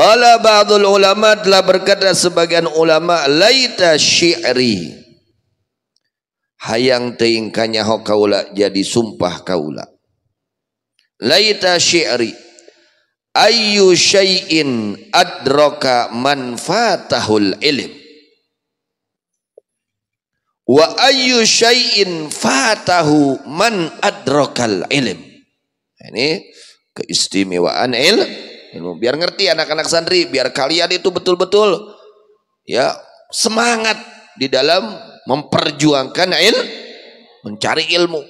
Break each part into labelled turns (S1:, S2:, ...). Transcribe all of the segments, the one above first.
S1: Qala ba'dul ulama telah berkata sebagian ulama laita syi'ri hayang teuing kanyaho kaula jadi sumpah kaula laita syi'ri ayu syai'in adraka manfaatahul ilm wa ayu syai'in fatahu man adrokal ilm nah, ini keistimewaan ilm ilmu biar ngerti anak-anak santri biar kalian itu betul-betul ya semangat di dalam memperjuangkan il mencari ilmu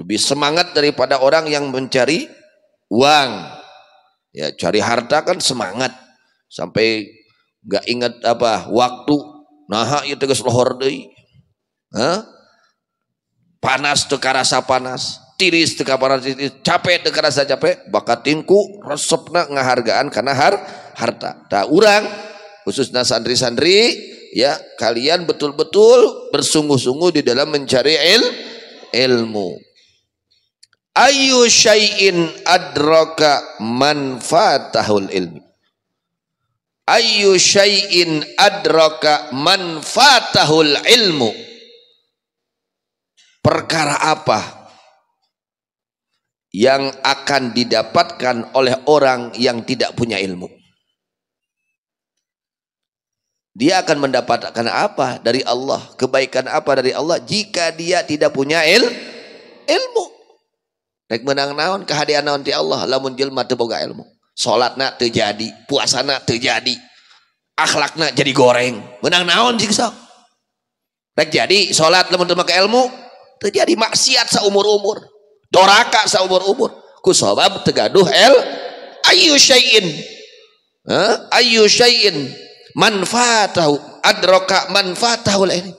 S1: lebih semangat daripada orang yang mencari uang ya cari harta kan semangat sampai nggak ingat apa waktu nah itu geus lohor deui panas tuh karasa panas tiris teka para tiris capek teka rasa capek bakat tinku resepna ngahargaan karena har harta tak urang khususnya santri-santri ya kalian betul-betul bersungguh-sungguh di dalam mencari il, ilmu ayu syai'in adraka manfaatahul ilmi ayu syai'in adraka manfaatahul ilmu perkara apa yang akan didapatkan oleh orang yang tidak punya ilmu. Dia akan mendapatkan apa dari Allah, kebaikan apa dari Allah jika dia tidak punya il ilmu. Rek menang naon kehadiran naon ti Allah lamun jelma teu boga ilmu. Salatna teu jadi, puasana teu jadi, akhlakna jadi goreng. Menang naon sok? Rek jadi salat lamun teu make ilmu teu jadi maksiat saumur-umur doraka saubur-ubur sabab tegaduh el ayu syai'in huh? ayu syai'in manfaatahu adroka lah ini,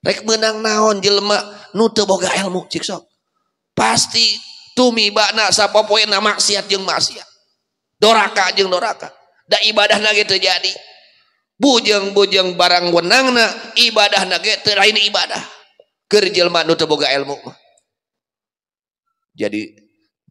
S1: rek menang naon jelma nu teu boga ilmu cik sok pasti tumi bakna nama maksiat jeung maksiat doraka jeung doraka da ibadah lagi terjadi bujang bujang barang wenangna ibadah lagi teu ibadah keur jelma nu teu boga ilmu mah jadi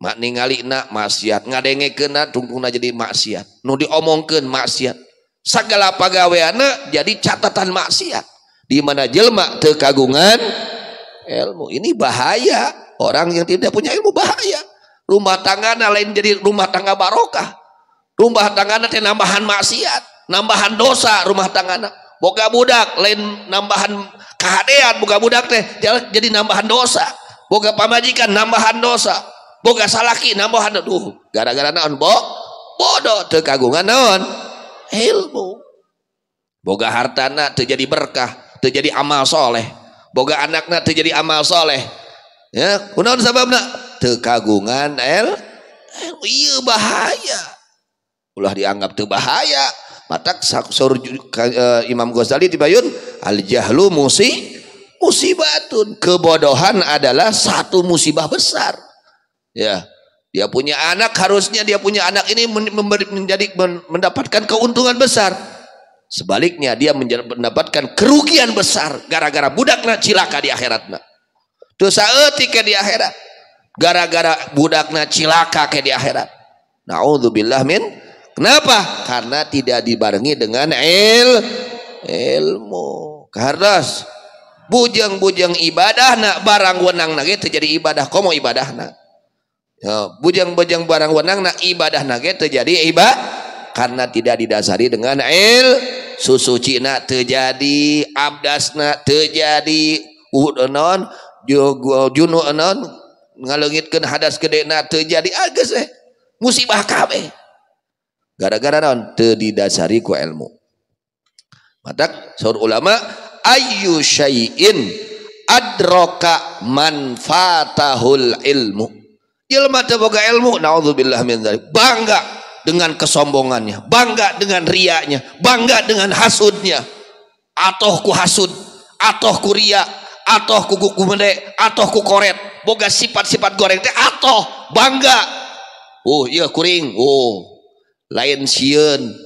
S1: mak ningali nak maksiat ngadenge kena tungkungna jadi maksiat nu diomongkan maksiat segala anak jadi catatan maksiat di mana jelma kekagungan, ilmu ini bahaya orang yang tidak punya ilmu bahaya rumah tangga lain jadi rumah tangga barokah rumah tangga nanti nambahan maksiat nambahan dosa rumah tangga anak boga budak lain nambahan kehadean boga budak teh jadi nambahan dosa boga pamajikan nambahan dosa boga salaki nambahan aduh gara-gara naon bo bodoh teu kagungan naon ilmu boga hartana teu jadi berkah teu jadi amal soleh boga anakna teu jadi amal soleh ya kunaon sababna teu kagungan el iya bahaya ulah dianggap teu bahaya matak sakur uh, eh, Imam Ghazali tibayun al jahlu musi Musibah musibatun. Kebodohan adalah satu musibah besar. Ya, dia punya anak harusnya dia punya anak ini menjadi mendapatkan keuntungan besar. Sebaliknya dia mendapatkan kerugian besar gara-gara budakna cilaka di akhiratna. Dosa etika di akhirat. Gara-gara budakna cilaka ke di akhirat. na'udzubillah min. Kenapa? Karena tidak dibarengi dengan il ilmu. Kardas, bujang-bujang ibadah nak barang wenang na terjadi ibadah komo ibadah nak ya, bujang-bujang barang wenang nak ibadah na terjadi ibadah karena tidak didasari dengan il susu cina terjadi abdas nak terjadi uhud non juno non ngalengitkan hadas gede nak terjadi agus eh musibah kabe gara-gara non terdidasari ku ilmu Matak, seorang ulama Ayu syai'in adroka manfaatahul ilmu ilmu boga ilmu naudzubillah min dzalik bangga dengan kesombongannya bangga dengan riaknya bangga dengan hasudnya atoh ku hasud atoh ku ria atoh ku kuku mende atoh ku koret boga sifat-sifat goreng teh atoh bangga Oh iya kuring oh lain sieun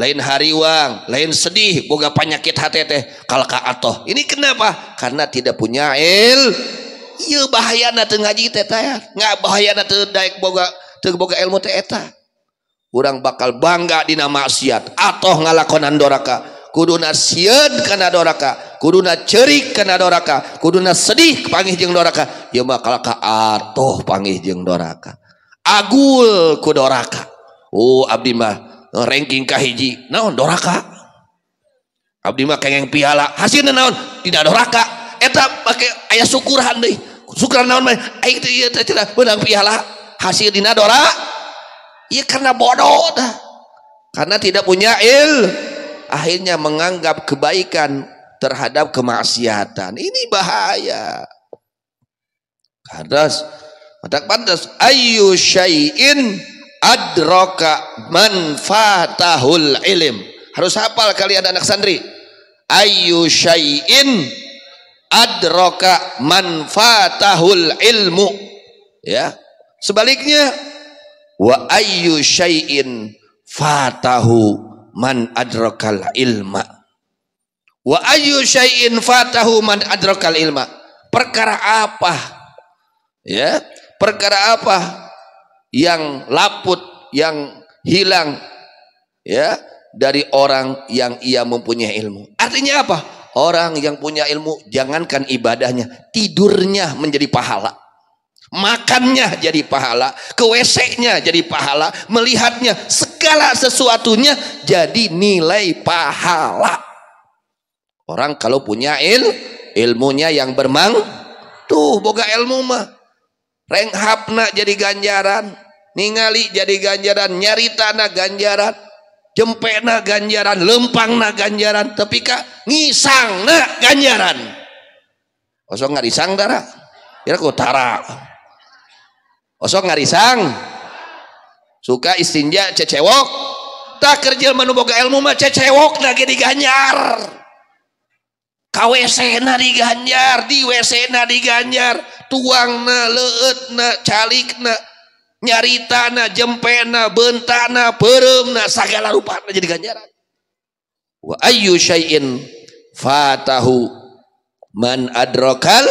S1: lain hariwang, lain sedih, boga penyakit hati teh kalka atoh. Ini kenapa? Karena tidak punya il. Iya bahaya na ngaji teh ya. Nggak bahaya na daik boga teu boga ilmu teh eta. Urang bakal bangga dina maksiat atoh ngalakonan doraka. Kuduna sieud kana doraka, kuduna cerik kana doraka, kuduna sedih pangih jeung doraka. Ieu mah kalka atoh pangih jeung doraka. Agul ku doraka. Oh abdi mah ranking kahiji naon doraka abdi mah kengeng piala hasilnya naon tidak doraka eta pakai ayah syukuran deh syukuran naon mah itu iya ieu tidak menang piala hasil dina dorak? iya karena bodoh dah karena tidak punya il akhirnya menganggap kebaikan terhadap kemaksiatan ini bahaya kadas Matak pantas ayu syai'in adroka manfaatahul ilim. Harus hafal kali ada anak santri. Ayu syai'in adroka manfaatahul ilmu. Ya. Sebaliknya wa ayu syai'in fatahu man adrokal ilma. Wa ayu syai'in fatahu man adrokal ilma. Perkara apa? Ya, perkara apa yang laput, yang hilang ya dari orang yang ia mempunyai ilmu. Artinya apa? Orang yang punya ilmu jangankan ibadahnya, tidurnya menjadi pahala. Makannya jadi pahala, ke WC-nya jadi pahala, melihatnya segala sesuatunya jadi nilai pahala. Orang kalau punya il, ilmunya yang bermang, tuh boga ilmu mah renghapna jadi ganjaran ningali jadi ganjaran nyari tanah ganjaran jempena ganjaran lempang lempangna ganjaran tapi kak ngisang na ganjaran osok ngarisang dara kira ku tara osok ngarisang suka istinja cecewok tak kerja manu ilmu mah cecewok lagi Ganjar. KWC na diganjar di WC na Ganjar tuang na leut na calik na nyarita na jempena bentana perem na segala rupa na jadi ganjaran wa ayyu syai'in fatahu man adrokal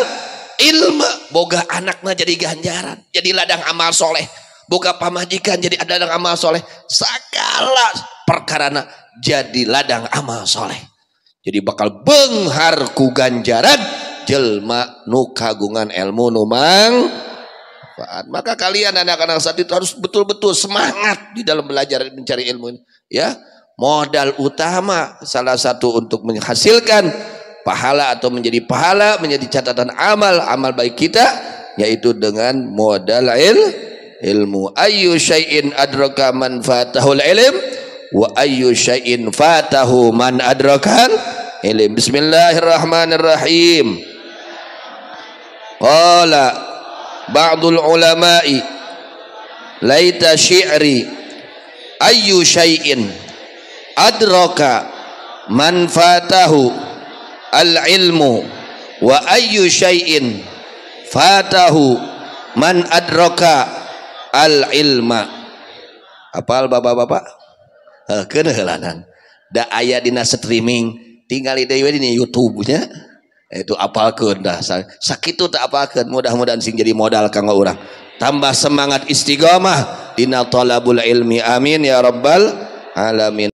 S1: ilma boga anakna jadi ganjaran jadi ladang amal soleh boga pamajikan jadi ladang amal soleh segala perkarana jadi ladang amal soleh jadi bakal ku ganjaran jelma nu kagungan ilmu nu mang Maka kalian anak-anak saat itu harus betul-betul semangat di dalam belajar mencari ilmu ini. Ya, modal utama salah satu untuk menghasilkan pahala atau menjadi pahala menjadi catatan amal amal baik kita yaitu dengan modal il, ilmu ayu syai'in adraka man fatahul ilm wa ayu syai'in fatahu man adrakan ilim. Bismillahirrahmanirrahim. Qala ba'dul ulama'i laita syi'ri ayyu syai'in adraka man fatahu al ilmu wa ayyu syai'in fatahu man adraka al ilma apal bapak-bapak kena helanan da aya dina streaming tinggal di YouTube nya itu apalkeun dah itu tak apalkeun mudah-mudahan sing jadi modal kanggo orang tambah semangat istiqomah dina talabul ilmi amin ya rabbal alamin